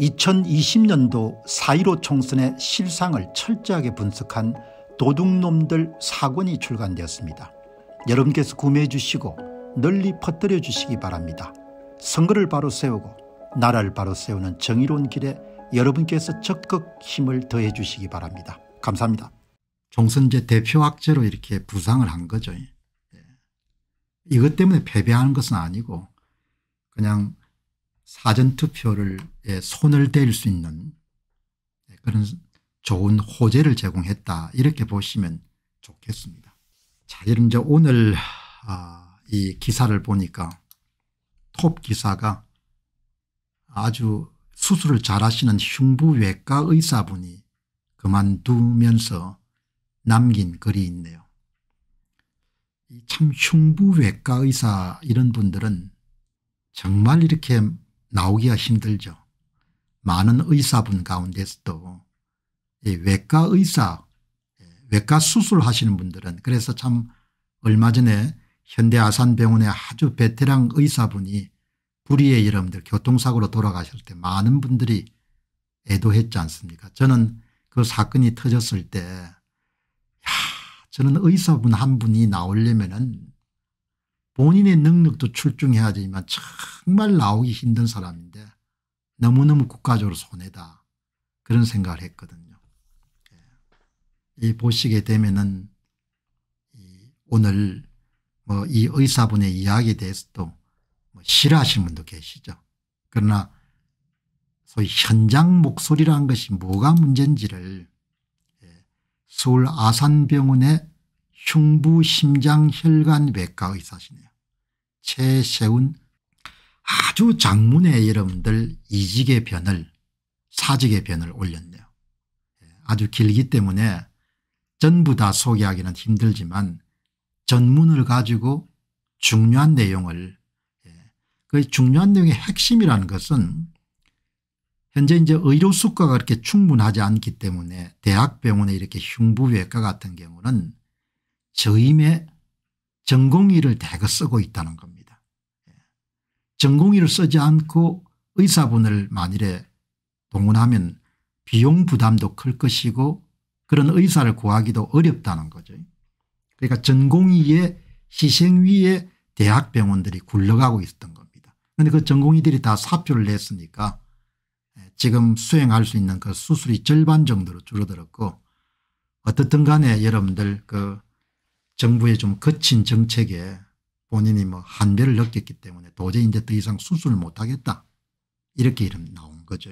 2020년도 4.15 총선의 실상을 철저하게 분석한 도둑놈들 사권이 출간되었습니다. 여러분께서 구매해 주시고 널리 퍼뜨려 주시기 바랍니다. 선거를 바로 세우고 나라를 바로 세우는 정의로운 길에 여러분께서 적극 힘을 더해 주시기 바랍니다. 감사합니다. 총선제 대표 학재로 이렇게 부상을 한 거죠. 예. 이것 때문에 패배하는 것은 아니고 그냥 사전투표를 예, 손을 댈 수 있는 예, 그런 좋은 호재를 제공했다 이렇게 보시면 좋겠습니다. 자 그럼 이제 오늘 아, 이 기사를 보니까 톱 기사가 아주 수술을 잘하시는 흉부외과 의사분이 그만두면서 남긴 글이 있네요. 참 흉부외과 의사 이런 분들은 정말 이렇게 나오기가 힘들죠. 많은 의사분 가운데서도 외과 의사 외과 수술하시는 분들은 그래서 참 얼마 전에 현대아산병원의 아주 베테랑 의사분이 불의의 여러분들 교통사고로 돌아가실 때 많은 분들이 애도했지 않습니까 저는 그 사건이 터졌을 때 야, 저는 의사분 한 분이 나오려면 본인의 능력도 출중해야 지만 정말 나오기 힘든 사람인데 너무너무 국가적으로 손해다 그런 생각을 했거든요. 예. 이 보시게 되면은 오늘 뭐 이 의사분의 이야기에 대해서도 뭐 싫어하시는 분도 계시죠. 그러나 소위 현장 목소리라는 것이 뭐가 문제인지를 예. 서울 아산병원의 흉부 심장혈관외과 의사시네요. 최세훈 아주 장문의 여러분들 이직의 변을 사직의 변을 올렸네요. 예, 아주 길기 때문에 전부 다 소개하기는 힘들지만 전문을 가지고 중요한 내용을 예, 그 중요한 내용의 핵심이라는 것은 현재 이제 의료 수가가 그렇게 충분하지 않기 때문에 대학병원에 이렇게 흉부외과 같은 경우는 저임의 전공의를 대거 쓰고 있다는 겁니다. 예. 전공의를 쓰지 않고 의사분을 만일에 동원하면 비용 부담도 클 것이고 그런 의사를 구하기도 어렵다는 거죠. 그러니까 전공의의 희생 위에 대학병원들이 굴러가고 있었던 겁니다. 그런데 그 전공의들이 다 사표를 냈으니까 예, 지금 수행할 수 있는 그 수술이 절반 정도로 줄어들었고 어떻든 간에 여러분들 그 정부의 좀 거친 정책에 본인이 뭐 한배를 느꼈기 때문에 도저히 이제 더 이상 수술을 못하겠다. 이렇게 이름 나온 거죠.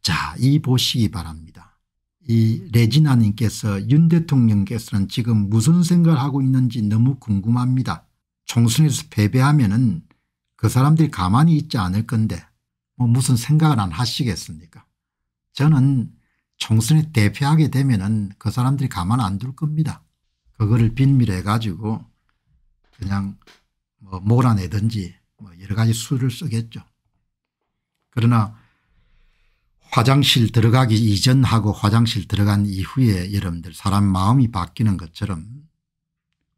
자, 이 보시기 바랍니다. 이 레지나님께서 윤 대통령께서는 지금 무슨 생각을 하고 있는지 너무 궁금합니다. 총선에서 패배하면 은그 사람들이 가만히 있지 않을 건데 뭐 무슨 생각을 안 하시겠습니까 저는 총선에 대표하게 되면 은그 사람들이 가만 안 둘 겁니다. 그거를 빈밀해 가지고 그냥 뭐 몰아내든지 뭐 여러 가지 수를 쓰겠죠. 그러나 화장실 들어가기 이전하고 화장실 들어간 이후에 여러분들 사람 마음이 바뀌는 것처럼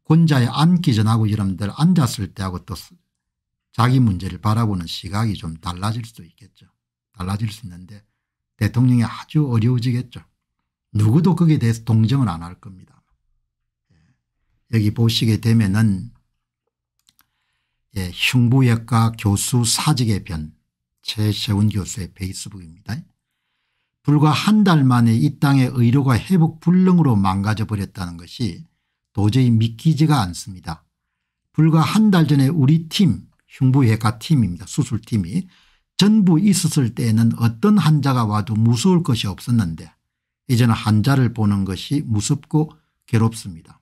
군자에 앉기 전하고 여러분들 앉았을 때하고 또 자기 문제를 바라보는 시각이 좀 달라질 수 있겠죠. 달라질 수 있는데 대통령이 아주 어려워지겠죠. 누구도 거기에 대해서 동정은 안 할 겁니다. 여기 보시게 되면은 예, 흉부외과 교수 사직의 변 최세훈 교수의 페이스북입니다. 불과 한 달 만에 이 땅의 의료가 회복 불능으로 망가져버렸다는 것이 도저히 믿기지가 않습니다. 불과 한 달 전에 우리 팀 흉부외과 팀입니다. 수술팀이 전부 있었을 때에는 어떤 환자가 와도 무서울 것이 없었는데 이제는 환자를 보는 것이 무섭고 괴롭습니다.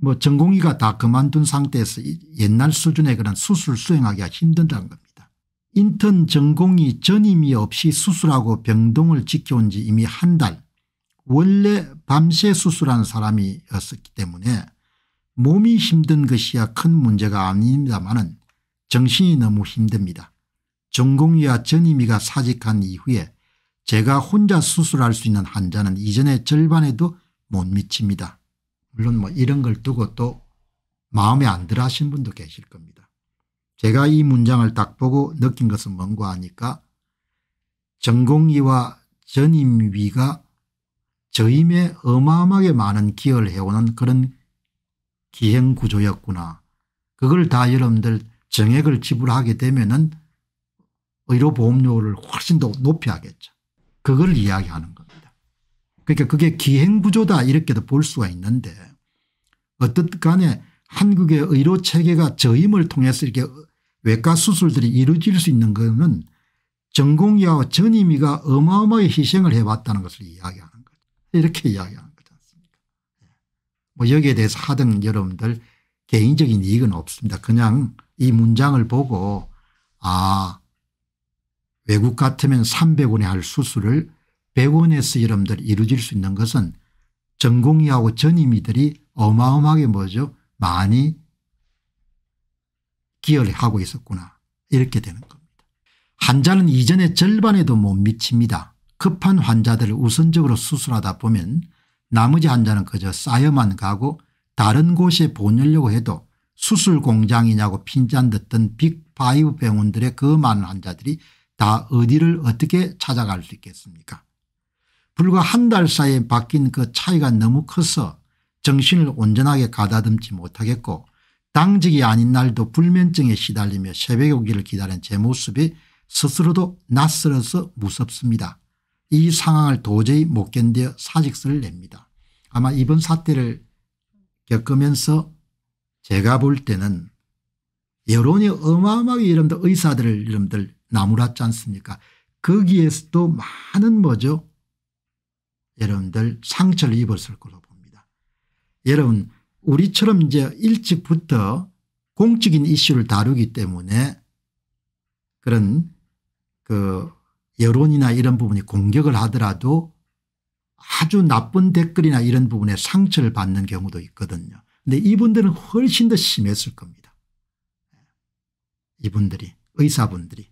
뭐 전공의가 다 그만둔 상태에서 옛날 수준의 그런 수술 수행하기가 힘든다는 겁니다. 인턴 전공의 전임이 없이 수술하고 병동을 지켜온 지 이미 한달 원래 밤새 수술한 사람이었기 때문에 몸이 힘든 것이야 큰 문제가 아닙니다만은 정신이 너무 힘듭니다. 전공의와 전임의가 사직한 이후에 제가 혼자 수술할 수 있는 환자는 이전의 절반에도 못 미칩니다. 물론 뭐 이런 걸 두고 또 마음에 안 들어 하신 분도 계실 겁니다. 제가 이 문장을 딱 보고 느낀 것은 뭔고 하니까 전공의와 전임위가 저임에 어마어마하게 많은 기여를 해오는 그런 기행구조였구나. 그걸 다 여러분들 정액을 지불하게 되면 은 의료보험료를 훨씬 더 높이 하겠죠. 그걸 이야기하는 겁니다. 그러니까 그게 기행구조다 이렇게도 볼 수가 있는데 어떻 간에 한국의 의료 체계가 저임을 통해서 이렇게 외과 수술들이 이루어질 수 있는 것은 전공의와 전임의가 어마어마하게 희생을 해왔다는 것을 이야기하는 거죠. 이렇게 이야기하는 거지 않습니까. 예. 뭐 여기에 대해서 하등 여러분들 개인적인 이익은 없습니다. 그냥 이 문장을 보고 아 외국 같으면 300원에 할 수술을 100원에서 여러분들 이루어질 수 있는 것은 전공의하고 전임의들이 어마어마하게 뭐죠? 많이 기여를 하고 있었구나 이렇게 되는 겁니다. 환자는 이전의 절반에도 못 미칩니다. 급한 환자들을 우선적으로 수술하다 보면 나머지 환자는 그저 쌓여만 가고 다른 곳에 보내려고 해도 수술 공장이냐고 핀잔 듣던 빅5 병원들의 그 많은 환자들이 다 어디를 어떻게 찾아갈 수 있겠습니까 불과 한 달 사이에 바뀐 그 차이가 너무 커서 정신을 온전하게 가다듬지 못하겠고 당직이 아닌 날도 불면증에 시달리며 새벽 오기를 기다린 제 모습이 스스로도 낯설어서 무섭습니다. 이 상황을 도저히 못 견뎌 사직서를 냅니다. 아마 이번 사태를 겪으면서 제가 볼 때는 여론이 어마어마하게 이름들 의사들을 이름들 나무랐지 않습니까 거기에서도 많은 뭐죠 여러분들 상처를 입었을 거로 여러분 우리처럼 이제 일찍부터 공적인 이슈를 다루기 때문에 그런 그 여론이나 이런 부분이 공격을 하더라도 아주 나쁜 댓글이나 이런 부분에 상처를 받는 경우도 있거든요. 근데 이분들은 훨씬 더 심했을 겁니다. 이분들이 의사분들이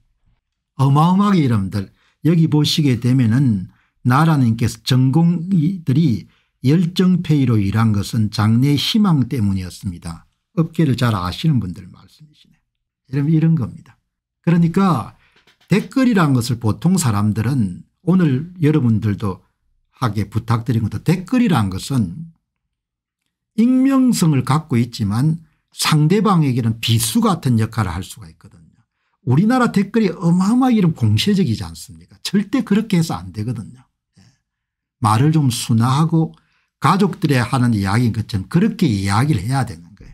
어마어마하게 여러분들 여기 보시게 되면은 나라님께서 전공들이 열정페이로 일한 것은 장래 희망 때문이었습니다. 업계를 잘 아시는 분들 말씀이시네. 여러분 이런 겁니다. 그러니까 댓글이란 것을 보통 사람들은 오늘 여러분들도 하게 부탁드린 것도 댓글이란 것은 익명성을 갖고 있지만 상대방에게는 비수 같은 역할을 할 수가 있거든요. 우리나라 댓글이 어마어마하게 공세적이지 않습니까 절대 그렇게 해서 안 되거든요. 예. 말을 좀 순화하고 가족들의 하는 이야기인 것처럼 그렇게 이야기를 해야 되는 거예요.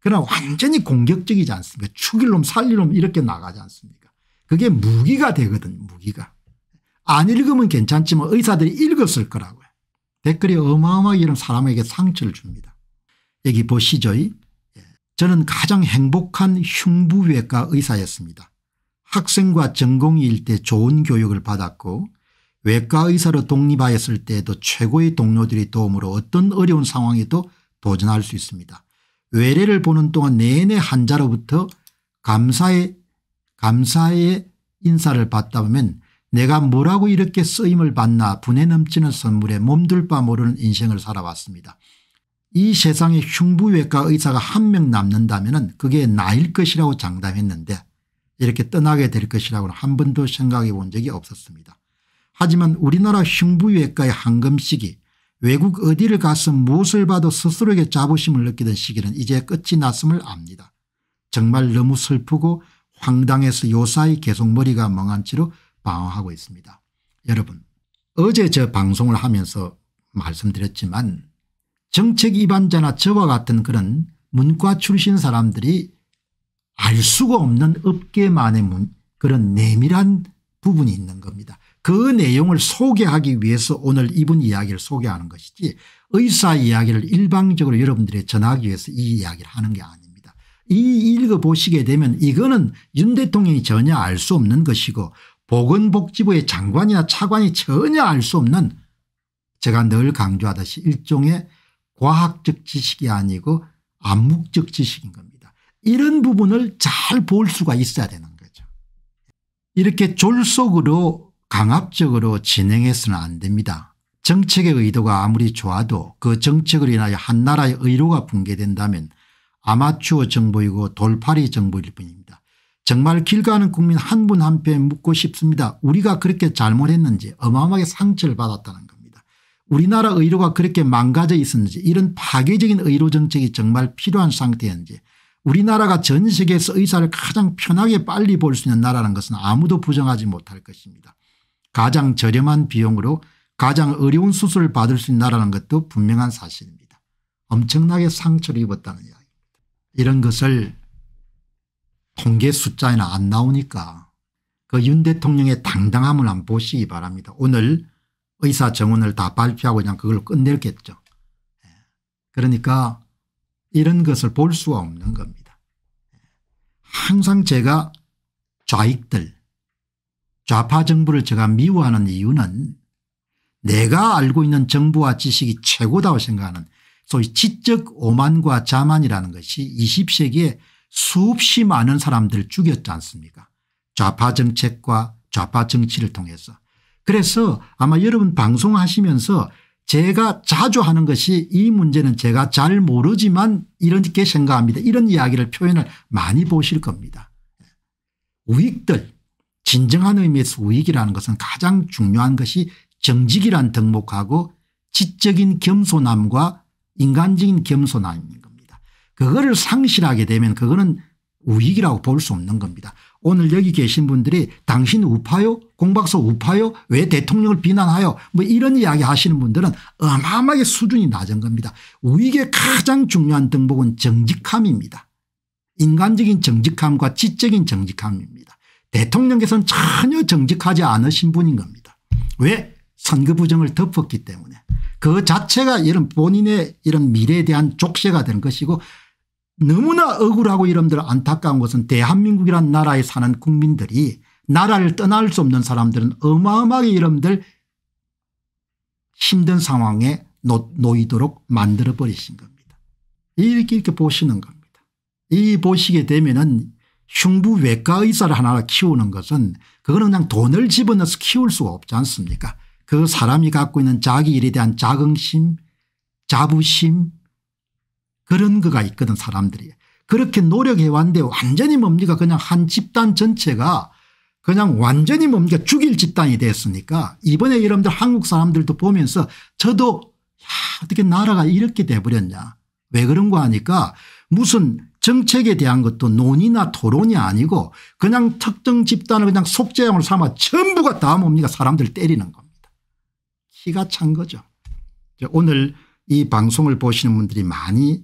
그러나 완전히 공격적이지 않습니까 죽일 놈 살릴 놈 이렇게 나가지 않습니까 그게 무기가 되거든 무기가. 안 읽으면 괜찮지만 의사들이 읽었을 거라고요. 댓글이 어마어마하게 이런 사람에게 상처를 줍니다. 여기 보시죠. 예. 저는 가장 행복한 흉부외과 의사였습니다. 학생과 전공의일 때 좋은 교육을 받았고 외과의사로 독립하였을 때에도 최고의 동료들이 도움으로 어떤 어려운 상황에도 도전할 수 있습니다. 외래를 보는 동안 내내 환자로부터 감사의 감사의 인사를 받다 보면 내가 뭐라고 이렇게 쓰임을 받나 분에 넘치는 선물에 몸둘 바 모르는 인생을 살아왔습니다. 이 세상에 흉부외과 의사가 한 명 남는다면 그게 나일 것이라고 장담했는데 이렇게 떠나게 될 것이라고는 한 번도 생각해 본 적이 없었습니다. 하지만 우리나라 흉부외과의 황금식이 외국 어디를 가서 무엇을 봐도 스스로에게 자부심을 느끼던 시기는 이제 끝이 났음을 압니다. 정말 너무 슬프고 황당해서 요사이 계속 머리가 멍한 채로 방황하고 있습니다. 여러분 어제 저 방송을 하면서 말씀드렸지만 정책 입안자나 저와 같은 그런 문과 출신 사람들이 알 수가 없는 업계만의 문, 그런 내밀한 부분이 있는 겁니다. 그 내용을 소개하기 위해서 오늘 이분 이야기를 소개하는 것이지 의사 이야기를 일방적으로 여러분들이 전하기 위해서 이 이야기를 하는 게 아닙니다. 이 읽어보시게 되면 이거는 윤 대통령이 전혀 알 수 없는 것이고 보건복지부의 장관이나 차관이 전혀 알 수 없는 제가 늘 강조하듯이 일종의 과학적 지식이 아니고 암묵적 지식인 겁니다. 이런 부분을 잘 볼 수가 있어야 되는 거죠. 이렇게 졸속으로 강압적으로 진행해서는 안 됩니다. 정책의 의도가 아무리 좋아도 그 정책을 인하여 한 나라의 의료가 붕괴된다면 아마추어 정보이고 돌파리 정보일 뿐입니다. 정말 길 가는 국민 한 분 한표 묻고 싶습니다. 우리가 그렇게 잘못했는지 어마어마하게 상처를 받았다는 겁니다. 우리나라 의료가 그렇게 망가져 있었는지 이런 파괴적인 의료 정책이 정말 필요한 상태였는지 우리나라가 전 세계에서 의사를 가장 편하게 빨리 볼 수 있는 나라는 것은 아무도 부정하지 못할 것입니다. 가장 저렴한 비용으로 가장 어려운 수술을 받을 수 있는 나라는 것도 분명한 사실입니다. 엄청나게 상처를 입었다는 이야기입니다. 이런 것을 통계 숫자에는 안 나오니까 그 윤 대통령의 당당함을 안 보시기 바랍니다. 오늘 의사 정원을 다 발표하고 그냥 그걸 끝낼겠죠. 예. 그러니까 이런 것을 볼 수가 없는 겁니다. 예. 항상 제가 좌익들 좌파 정부를 제가 미워하는 이유는 내가 알고 있는 정부와 지식이 최고다고 생각하는 소위 지적 오만과 자만이라는 것이 20세기에 수없이 많은 사람들을 죽였지 않습니까 좌파 정책과 좌파 정치를 통해서 그래서 아마 여러분 방송하시면서 제가 자주 하는 것이 이 문제는 제가 잘 모르지만 이렇게 생각합니다 이런 이야기를 표현을 많이 보실 겁니다 우익들 진정한 의미에서 우익이라는 것은 가장 중요한 것이 정직이란 덕목하고 지적인 겸손함과 인간적인 겸손함인 겁니다. 그거를 상실하게 되면 그거는 우익이라고 볼 수 없는 겁니다. 오늘 여기 계신 분들이 당신 우파요 공박사 우파요 왜 대통령을 비난하여 뭐 이런 이야기 하시는 분들은 어마어마하게 수준이 낮은 겁니다. 우익의 가장 중요한 덕목은 정직함입니다. 인간적인 정직함과 지적인 정직함입니다. 대통령께서는 전혀 정직하지 않으신 분인 겁니다. 왜 선거 부정을 덮었기 때문에 그 자체가 이런 본인의 이런 미래에 대한 족쇄가 된 것이고 너무나 억울하고 이름들 안타까운 것은 대한민국이란 나라에 사는 국민들이 나라를 떠날 수 없는 사람들은 어마어마하게 이름들 힘든 상황에 놓, 이도록 만들어버리신 겁니다. 이렇게 이렇게 보시는 겁니다. 이 보시게 되면은 흉부 외과 의사를 하나 키우는 것은 그거는 그냥 돈을 집어넣어서 키울 수가 없지 않습니까 그 사람이 갖고 있는 자기 일에 대한 자긍심 자부심 그런 거가 있거든 사람들이. 그렇게 노력해 왔는데 완전히 뭡니까 그냥 한 집단 전체가 그냥 완전히 뭡니까 죽일 집단이 됐으니까 이번에 여러분들 한국 사람들도 보면서 저도 야 어떻게 나라가 이렇게 돼버렸냐 왜 그런 거 하니까 무슨 정책에 대한 것도 논의나 토론이 아니고 그냥 특정 집단을 그냥 속죄형을 삼아 전부가 다 뭡니까 사람들 때리는 겁니다. 키가 찬 거죠. 오늘 이 방송을 보시는 분들이 많이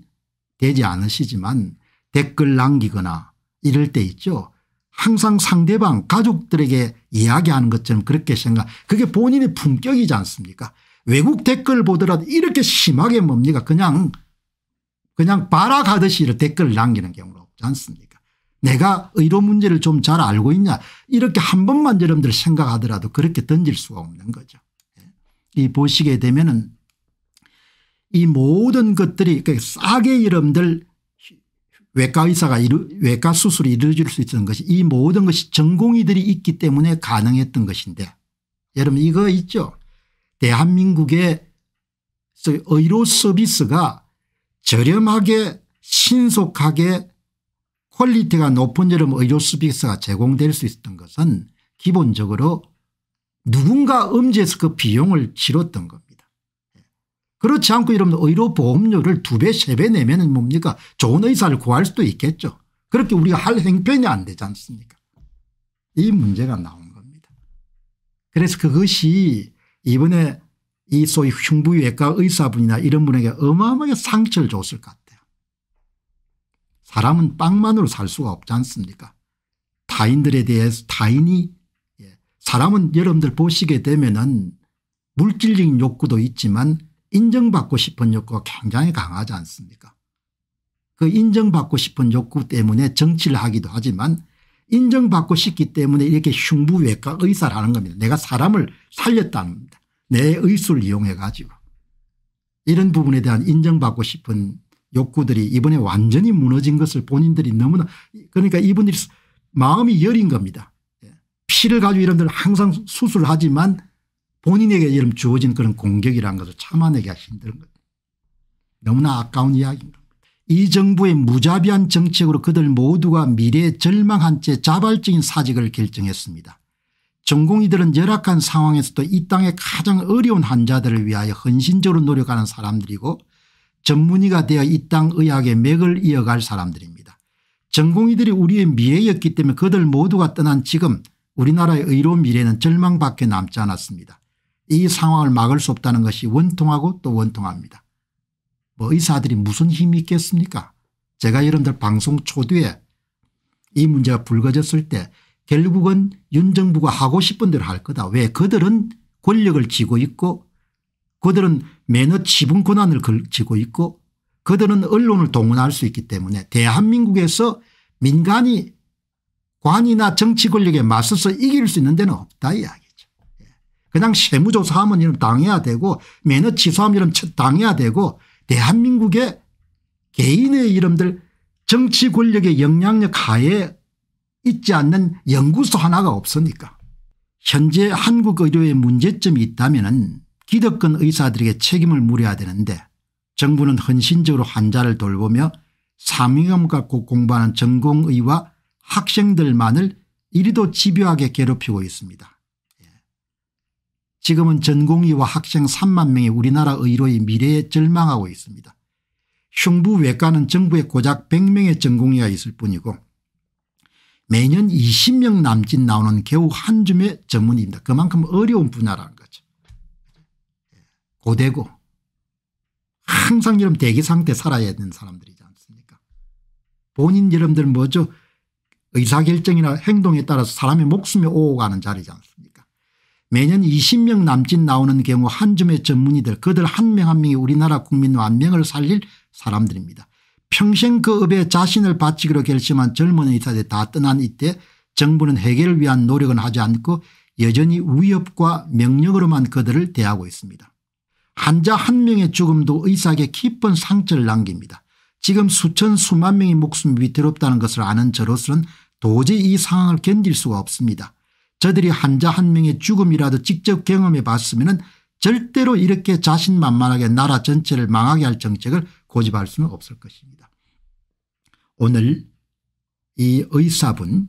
되지 않으시지만 댓글 남기거나 이럴 때 있죠. 항상 상대방 가족들에게 이야기하는 것처럼 그렇게 생각 그게 본인의 품격이지 않습니까 외국 댓글 보더라도 이렇게 심하게 뭡니까 그냥 그냥 바라가듯이 댓글을 남기는 경우가 없지 않습니까 내가 의료 문제를 좀 잘 알고 있냐 이렇게 한 번만 여러분들 생각하더라도 그렇게 던질 수가 없는 거죠. 예. 이 보시게 되면 은이 모든 것들이 그러니까 싸게 여러분들 외과 의사가 외과 수술이 이루어질 수 있었던 것이 이 모든 것이 전공의들이 있기 때문에 가능했던 것인데 여러분 이거 있죠. 대한민국의 의료 서비스가 저렴하게 신속하게 퀄리티가 높은 여름 의료 서비스가 제공될 수 있었던 것은 기본적으로 누군가 음지에서그 비용을 치렀던 겁니다. 그렇지 않고 여러분 의료 보험료를 두 배 세 배 내면 뭡니까 좋은 의사를 구할 수도 있겠죠. 그렇게 우리가 할 행편이 안 되지 않습니까 이 문제가 나온 겁니다. 그래서 그것이 이번에 이 소위 흉부외과 의사분이나 이런 분에게 어마어마하게 상처를 줬을 것 같아요. 사람은 빵만으로 살 수가 없지 않습니까 타인들에 대해서 타인이 예, 사람은 여러분들 보시게 되면은 물질적인 욕구도 있지만 인정받고 싶은 욕구가 굉장히 강하지 않습니까 그 인정받고 싶은 욕구 때문에 정치를 하기도 하지만 인정받고 싶기 때문에 이렇게 흉부외과 의사라는 겁니다. 내가 사람을 살렸다는 겁니다. 내의술를 이용해 가지고 이런 부분에 대한 인정받고 싶은 욕구들이 이번에 완전히 무너진 것을 본인들이 너무나 그러니까 이분들이 마음이 여린 겁니다. 예. 피를 가지고 이런들 항상 수술하지만 본인에게 이름 주어진 그런 공격이라는 것을 참아내기가 힘든 겁니다. 너무나 아까운 이야기입니다. 이 정부의 무자비한 정책으로 그들 모두가 미래에 절망한 채 자발적인 사직을 결정했습니다. 전공의들은 열악한 상황에서도 이 땅의 가장 어려운 환자들을 위하여 헌신적으로 노력하는 사람들이고 전문의가 되어 이 땅 의학의 맥을 이어갈 사람들입니다. 전공의들이 우리의 미래였기 때문에 그들 모두가 떠난 지금 우리나라의 의로운 미래는 절망밖에 남지 않았습니다. 이 상황을 막을 수 없다는 것이 원통하고 또 원통합니다. 뭐 의사들이 무슨 힘이 있겠습니까 제가 여러분들 방송 초두에 이 문제가 불거졌을 때 결국은 윤 정부가 하고 싶은 대로 할 거다. 왜 그들은 권력을 쥐고 있고 그들은 매너 지분 권한을 쥐고 있고 그들은 언론을 동원할 수 있기 때문에 대한민국에서 민간이 관이나 정치 권력에 맞서서 이길 수 있는 데는 없다 이야기죠. 예. 그냥 세무조사하면 이런 당해야 되고 매너 취소하면 이런 당해야 되고 대한민국의 개인의 이름들 정치 권력의 영향력 하에 있지 않는 연구소 하나가 없으니까. 현재 한국 의료의 문제점이 있다면 기득권 의사들에게 책임을 물어야 되는데 정부는 헌신적으로 환자를 돌보며 사명감 갖고 공부하는 전공의와 학생들만을 이리도 집요하게 괴롭히고 있습니다. 예. 지금은 전공의와 학생 3만 명이 우리나라 의료의 미래에 절망하고 있습니다. 흉부외과는 정부에 고작 100명의 전공의가 있을 뿐이고 매년 20명 남짓 나오는 겨우 한 줌의 전문입니다. 그만큼 어려운 분야라는 거죠. 예. 고되고 항상 이런 대기 상태 살아야 되는 사람들이지 않습니까 본인 여러분들 뭐죠 의사결정이나 행동에 따라서 사람의 목숨이 오고 가는 자리지 않습니까 매년 20명 남짓 나오는 경우 한 줌의 전문의들 그들 한 명한 한 명이 우리나라 국민 만명을 살릴 사람들입니다. 평생 그 업에 자신을 바치기로 결심한 젊은의사들이다 떠난 이때 정부는 해결을 위한 노력은 하지 않고 여전히 위협과 명령으로만 그들을 대하고 있습니다. 환자 한 명의 죽음도 의사에게 깊은 상처를 남깁니다. 지금 수천 수만 명의 목숨이 위태롭다는 것을 아는 저로서는 도저히 이 상황을 견딜 수가 없습니다. 저들이 환자 한 명의 죽음이라도 직접 경험해 봤으면 절대로 이렇게 자신만만하게 나라 전체를 망하게 할 정책을 고집할 수는 없을 것입니다. 오늘 이 의사분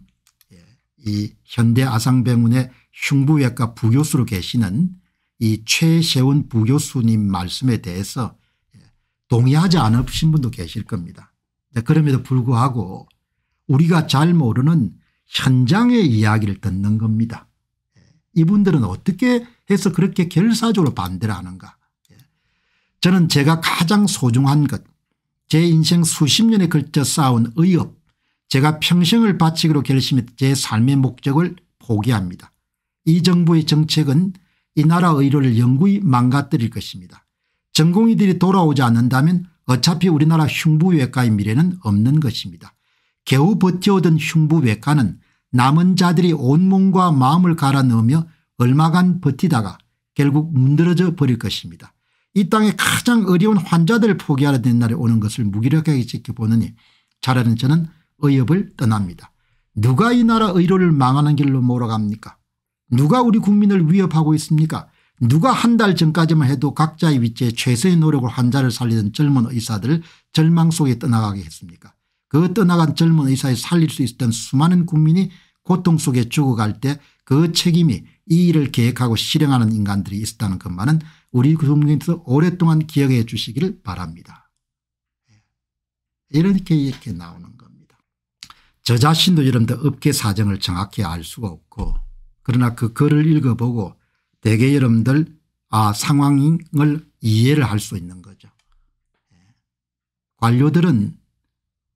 이 현대 아상병원의 흉부외과 부교수로 계시는 이 최세훈 부교수님 말씀에 대해서 예, 동의하지 않으신 분도 계실 겁니다. 네, 그럼에도 불구하고 우리가 잘 모르는 현장의 이야기를 듣는 겁니다. 예, 이분들은 어떻게 해서 그렇게 결사적으로 반대를 하는가 예, 저는 제가 가장 소중한 것제 인생 수십 년에 걸쳐 쌓은 의업 제가 평생을 바치기로 결심해 제 삶의 목적을 포기합니다. 이 정부의 정책은 이 나라 의료를 영구히 망가뜨릴 것입니다. 전공의들이 돌아오지 않는다면 어차피 우리나라 흉부외과의 미래는 없는 것입니다. 겨우 버텨오던 흉부외과는 남은 자들이 온몸과 마음을 갈아 넣으며 얼마간 버티다가 결국 문드러져 버릴 것입니다. 이땅에 가장 어려운 환자들을 포기하려 된 날이 오는 것을 무기력하게 지켜보느니 잘하는 저는 의협을 떠납니다. 누가 이 나라 의료를 망하는 길로 몰아갑니까 누가 우리 국민을 위협하고 있습니까 누가 한 달 전까지만 해도 각자의 위치에 최선의 노력으로 환자를 살리던 젊은 의사들을 절망 속에 떠나가게 했습니까 그 떠나간 젊은 의사에 살릴 수 있었던 수많은 국민이 고통 속에 죽어갈 때 그 책임이 이 일을 계획하고 실행하는 인간들이 있었다는 것만은 우리 교수님께서 오랫동안 기억해 주시기를 바랍니다. 예. 이렇게 이렇게 나오는 겁니다. 저 자신도 여러분들 업계 사정을 정확히 알 수가 없고 그러나 그 글을 읽어보고 대개 여러분들 아 상황을 이해를 할 수 있는 거죠. 예. 관료들은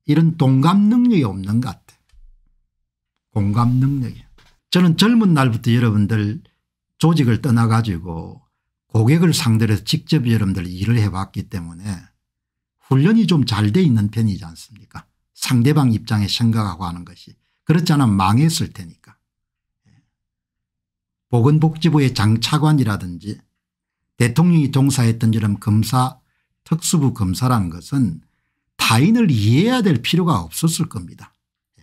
이런 동감 능력이 없는 것 같아요. 공감 능력이. 저는 젊은 날부터 여러분들 조직을 떠나가지고 고객을 상대로 직접 여러분들 일을 해봤기 때문에 훈련이 좀 잘 돼 있는 편이지 않습니까 상대방 입장에 생각하고 하는 것이 그렇잖아 망했을 테니까 예. 보건복지부의 장차관이라든지 대통령이 종사했던 이런 검사 특수부 검사라는 것은 타인을 이해해야 될 필요가 없었을 겁니다. 예.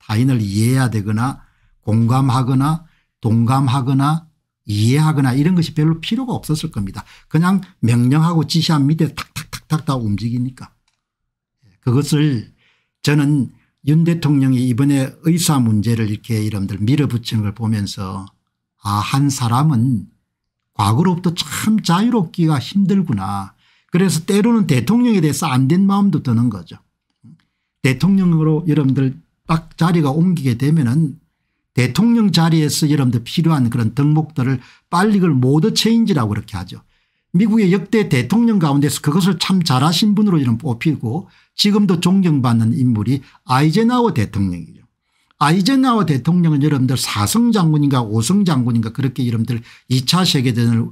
타인을 이해해야 되거나 공감하거나 동감하거나 이해하거나 이런 것이 별로 필요가 없었을 겁니다. 그냥 명령하고 지시함 밑에 탁탁탁탁 다 움직이니까. 예, 그것을 저는 윤 대통령이 이번에 의사 문제를 이렇게 이름들 밀어붙이는 걸 보면서 아한 사람은 과거로부터 참 자유롭기가 힘들구나. 그래서 때로는 대통령에 대해서 안 된 마음도 드는 거죠. 대통령으로 여러분들 딱 자리가 옮기게 되면은 대통령 자리에서 여러분들 필요한 그런 덕목들을 빨리 그걸 모드 체인지라고 그렇게 하죠. 미국의 역대 대통령 가운데서 그것을 참 잘하신 분으로 이런 뽑히고 지금도 존경받는 인물이 아이젠하워 대통령이죠. 아이젠하워 대통령은 여러분들 사성 장군인가 오성 장군인가 그렇게 여러분들 2차 세계대전을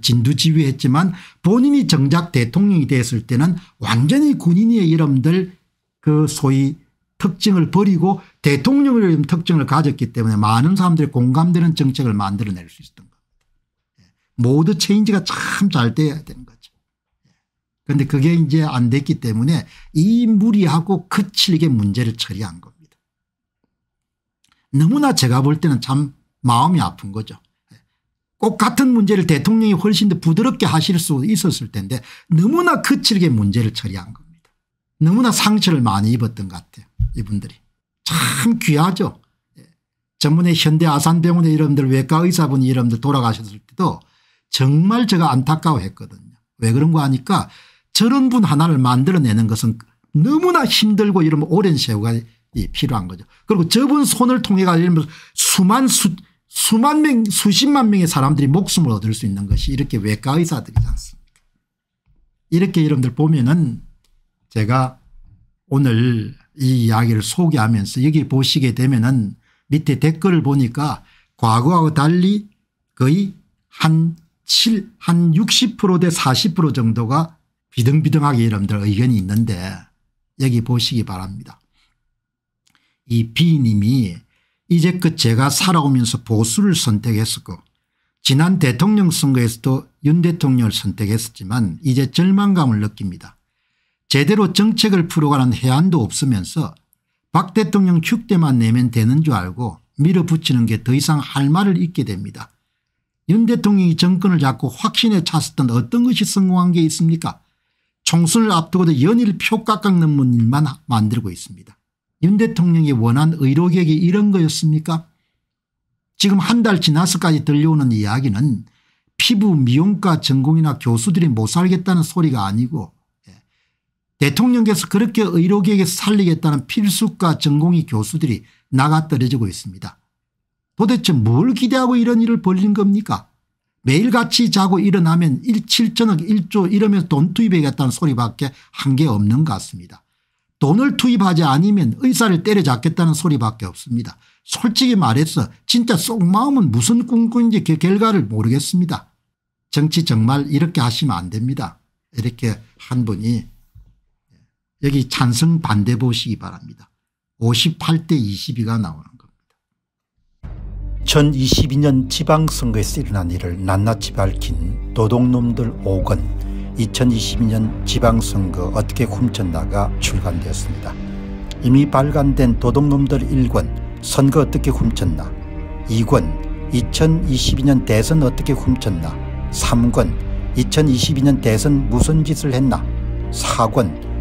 진두지휘했지만 본인이 정작 대통령이 됐을 때는 완전히 군인의 여러분들 그 소위 특징을 버리고 대통령이 특징을 가졌기 때문에 많은 사람들이 공감되는 정책을 만들어낼 수 있었던 것. 예. 모두 체인지가 참 잘 돼야 되는 거죠. 예. 그런데 그게 이제 안 됐기 때문에 이 무리하고 거칠게 문제를 처리한 겁니다. 너무나 제가 볼 때는 참 마음이 아픈 거죠. 예. 꼭 같은 문제를 대통령이 훨씬 더 부드럽게 하실 수 있었을 텐데 너무나 거칠게 문제를 처리한 겁니다. 너무나 상처를 많이 입었던 것 같아요 이분들이. 참 귀하죠. 전문의 현대 아산병원의 여러분들 외과 의사분이 여러분들 돌아가셨을 때도 정말 제가 안타까워했거든요. 왜 그런 거 하니까 저런 분 하나를 만들어내는 것은 너무나 힘들고 이런 오랜 세월이 필요한 거죠. 그리고 저분 손을 통해 가지고 수만 수, 수만 명 수십만 명의 사람들이 목숨을 얻을 수 있는 것이 이렇게 외과 의사들이지 않습니까 이렇게 여러분들 보면은 제가 오늘 이 이야기를 소개하면서 여기 보시게 되면은 밑에 댓글을 보니까 과거하고 달리 거의 한 7, 한 60%대 40% 정도가 비등비등하게 여러분들 의견이 있는데 여기 보시기 바랍니다. 이 B님이 이제껏 그 제가 살아오면서 보수를 선택했었고 지난 대통령 선거에서도 윤 대통령을 선택했었지만 이제 절망감을 느낍니다. 제대로 정책을 풀어가는 해안도 없으면서 박 대통령 축대만 내면 되는 줄 알고 밀어붙이는 게 더 이상 할 말을 잊게 됩니다. 윤 대통령이 정권을 잡고 확신에 찼었던 어떤 것이 성공한 게 있습니까 총선을 앞두고도 연일 표가 깎는 일만 만들고 있습니다. 윤 대통령이 원한 의료계획이 이런 거였습니까 지금 한 달 지나서까지 들려오는 이야기는 피부 미용과 전공이나 교수들이 못 살겠다는 소리가 아니고 대통령께서 그렇게 의료계에게 살리겠다는 필수과 전공의 교수들이 나가 떨어지고 있습니다. 도대체 뭘 기대하고 이런 일을 벌린 겁니까? 매일같이 자고 일어나면 1, 7천억 1조 이러면서 돈 투입해야겠다는 소리밖에 한 게 없는 것 같습니다. 돈을 투입하지 않으면 의사를 때려잡겠다는 소리밖에 없습니다. 솔직히 말해서 진짜 속마음은 무슨 꿈꾸인지 그 결과를 모르겠습니다. 정치 정말 이렇게 하시면 안 됩니다. 이렇게 한 분이 여기 찬성 반대 보시기 바랍니다. 58대 22가 나오는 겁니다. 2022년 지방선거에서 일어난 일을 낱낱이 밝힌 도둑놈들 5권 2022년 지방선거 어떻게 훔쳤나가 출간되었습니다. 이미 발간된 도둑놈들 1권 선거 어떻게 훔쳤나 2권 2022년 대선 어떻게 훔쳤나 3권 2022년 대선 무슨 짓을 했나 4권